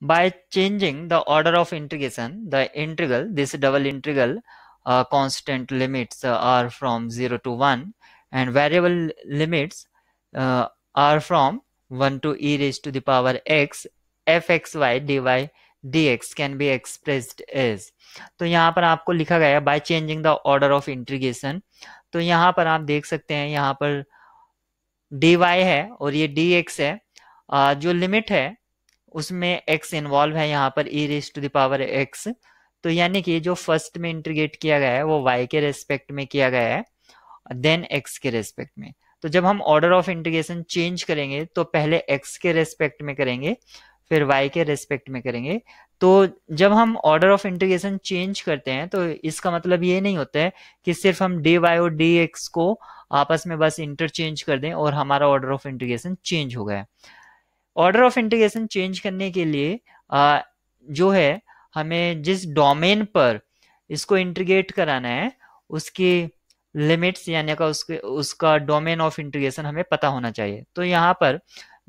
by changing the order of integration, the integral, this double integral, uh, constant limits uh, are from 0 to 1 and variable limits uh, are from 1 to e raised to the power x fxy dy dx can be expressed as तो यहाँ पर आपको लिखा गया by changing the order of integration तो यहाँ पर आप देख सकते हैं यहाँ पर dy है और ये dx है जो लिमिट है उसमें एक्स इन्वॉल्व है यहाँ पर e raise to the power x तो यानी कि जो फर्स्ट में इंटीग्रेट किया गया है वो वाई के रेस्पेक्ट में किया गया है देन x के रेस्पेक्ट में तो जब हम ऑर्डर ऑफ इंटीग्रेशन चेंज करेंगे तो पहले एक्स के रेस्पेक्ट में करेंगे फिर वाई के रेस्पेक्ट में करेंगे तो जब हम ऑर्डर ऑफ इंटीग्रेशन चेंज करते हैं तो इसका मतलब ये नहीं होता है कि सिर्फ हम डी वाई और डी एक्स को आपस में बस इंटरचेंज कर दें और हमारा ऑर्डर ऑफ इंटीग्रेशन चेंज हो गया है ऑर्डर ऑफ इंटीग्रेशन चेंज करने के लिए आ, जो है हमें जिस डोमेन पर इसको इंटीग्रेट कराना है उसकी लिमिट्स यानी का उसके उसका डोमेन ऑफ इंटीग्रेशन हमें पता होना चाहिए तो यहाँ पर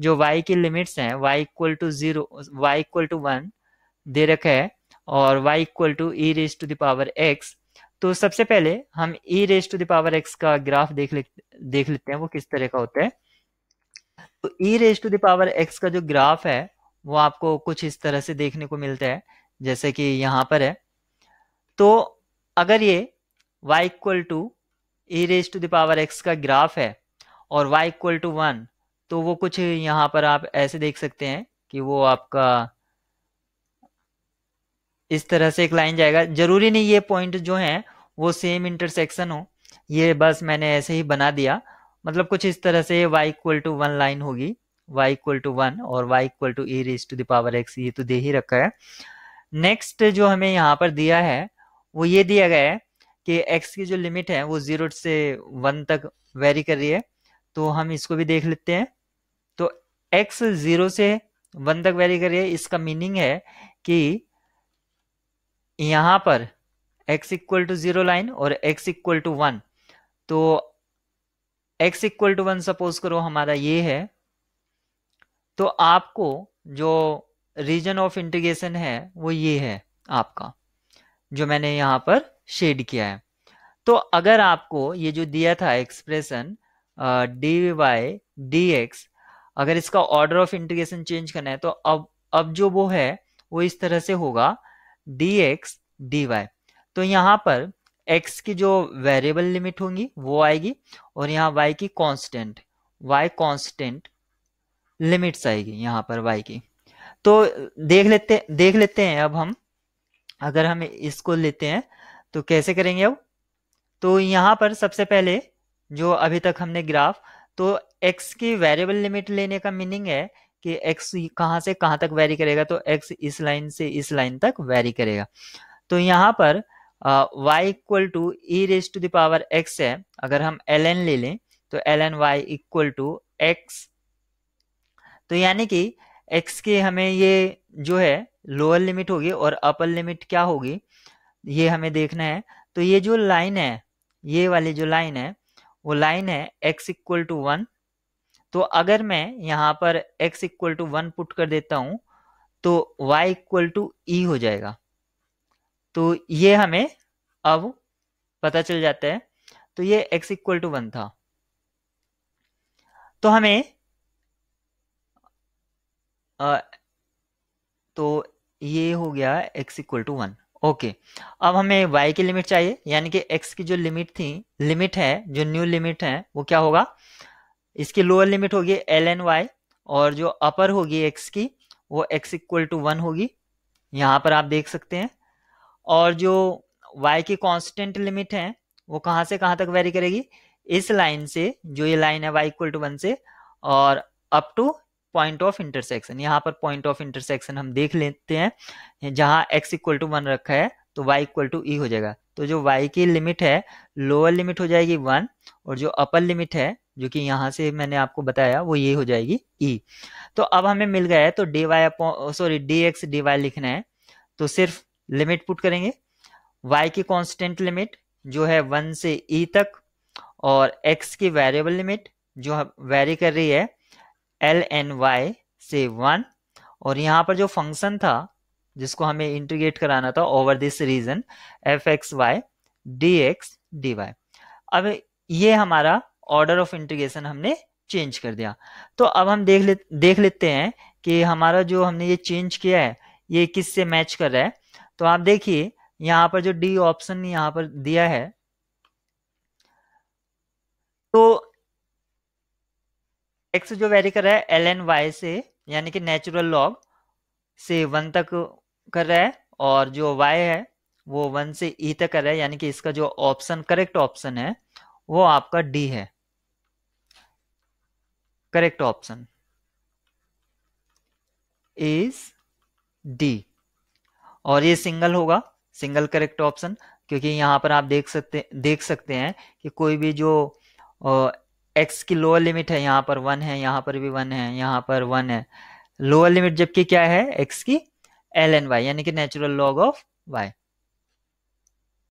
जो y की लिमिट्स हैं y equal to zero Y equal to one दे रखा है और y equal to E raise to the power X तो सबसे पहले हम e raise to the power X का ग्राफ देख ले देख लेते हैं वो किस तरह का होता है तो E raise to the power X का जो ग्राफ है वो आपको कुछ इस तरह से देखने को मिलता है जैसे कि यहाँ पर है तो अगर ये y equal to E raise to the power X का ग्राफ है और y इक्वल टू वन तो वो कुछ यहाँ पर आप ऐसे देख सकते हैं कि वो आपका इस तरह से एक लाइन जाएगा जरूरी नहीं ये पॉइंट जो है वो सेम इंटरसेक्शन हो ये बस मैंने ऐसे ही बना दिया मतलब कुछ इस तरह से y equal to one line होगी y इक्वल टू वन और y equal to E raise to the power X ये तो दे ही रखा है नेक्स्ट जो हमें यहाँ पर दिया है वो ये दिया गया है कि x की जो लिमिट है वो जीरो से वन तक वेरी कर रही है तो हम इसको भी देख लेते हैं तो x जीरो से वन तक वेरी कर रही है इसका मीनिंग है कि यहाँ पर x equal to zero line और x इक्वल टू वन तो X equal to one suppose करो हमारा ये है तो आपको जो रीजन ऑफ इंटीग्रेशन है वो ये है आपका जो मैंने यहाँ पर शेड किया है तो अगर आपको ये जो दिया था expression D Y D X अगर इसका ऑर्डर ऑफ इंटीग्रेशन चेंज करना है तो अब अब जो वो है वो इस तरह से होगा डी एक्स डी वाई तो यहाँ पर एक्स की जो वेरिएबल लिमिट होंगी वो आएगी और यहाँ वाई की कांस्टेंट वाई कांस्टेंट लिमिट्स आएगी यहाँ पर वाई की तो देख लेते देख लेते हैं अब हम अगर हम इसको लेते हैं तो कैसे करेंगे अब तो यहाँ पर सबसे पहले जो अभी तक हमने ग्राफ तो एक्स की वेरिएबल लिमिट लेने का मीनिंग है कि एक्स कहाँ से कहाँ तक वेरी करेगा तो एक्स इस लाइन से इस लाइन तक वेरी करेगा तो यहाँ पर y equal to E raise to the power x है अगर हम एल एन ले लें तो l n y equal to x तो यानी कि एक्स के हमें ये जो है लोअर लिमिट होगी और अपर लिमिट क्या होगी ये हमें देखना है तो ये जो लाइन है ये वाली जो लाइन है वो लाइन है एक्स इक्वल टू वन तो अगर मैं यहाँ पर x equal to one put कर देता हूँ तो y इक्वल टू ई हो जाएगा तो ये हमें अब पता चल जाता है तो ये x इक्वल टू वन था तो हमें आ, तो ये हो गया x equal to one okay अब हमें y की लिमिट चाहिए यानी कि x की जो लिमिट थी लिमिट है जो न्यू लिमिट है वो क्या होगा इसकी लोअर लिमिट होगी एल एन वाई और जो अपर होगी x की वो x इक्वल टू वन होगी यहां पर आप देख सकते हैं और जो y की कांस्टेंट लिमिट है वो कहाँ से कहाँ तक वेरी करेगी इस लाइन से जो ये लाइन है y इक्वल टू वन से और up to point of intersection यहाँ पर पॉइंट ऑफ इंटरसेक्शन हम देख लेते हैं जहाँ x इक्वल टू वन रखा है तो y इक्वल टू ई हो जाएगा तो जो y की लिमिट है लोअर लिमिट हो जाएगी वन और जो अपर लिमिट है जो कि यहाँ से मैंने आपको बताया वो ये हो जाएगी ई e. तो अब हमें मिल गया है तो dy y sorry d x d y लिखना है तो सिर्फ लिमिट पुट करेंगे y की कांस्टेंट लिमिट जो है वन से e तक और x की वेरिएबल लिमिट जो वेरी कर रही है एल एन वाई से वन और यहाँ पर जो फंक्शन था जिसको हमें इंटीग्रेट कराना था over this region f x y D x d y अब ये हमारा ऑर्डर ऑफ इंटीग्रेशन हमने चेंज कर दिया तो अब हम देख ले देख लेते हैं कि हमारा जो हमने ये चेंज किया है ये किस से मैच कर रहा है तो आप देखिए यहां पर जो डी ऑप्शन यहां पर दिया है तो एक्स जो वेरी कर रहा है एल एन वाई से यानी कि नेचुरल लॉग से वन तक कर रहा है और जो वाई है वो वन से ई e तक कर रहा है यानी कि इसका जो ऑप्शन करेक्ट ऑप्शन है वो आपका डी है करेक्ट ऑप्शन इज डी और ये सिंगल होगा सिंगल करेक्ट ऑप्शन क्योंकि यहाँ पर आप देख सकते देख सकते हैं कि कोई भी जो एक्स की लोअर लिमिट है यहाँ पर वन है यहाँ पर भी वन है यहाँ पर वन है लोअर लिमिट जबकि क्या है एक्स की एल एन वाई यानी कि नेचुरल लॉग ऑफ वाई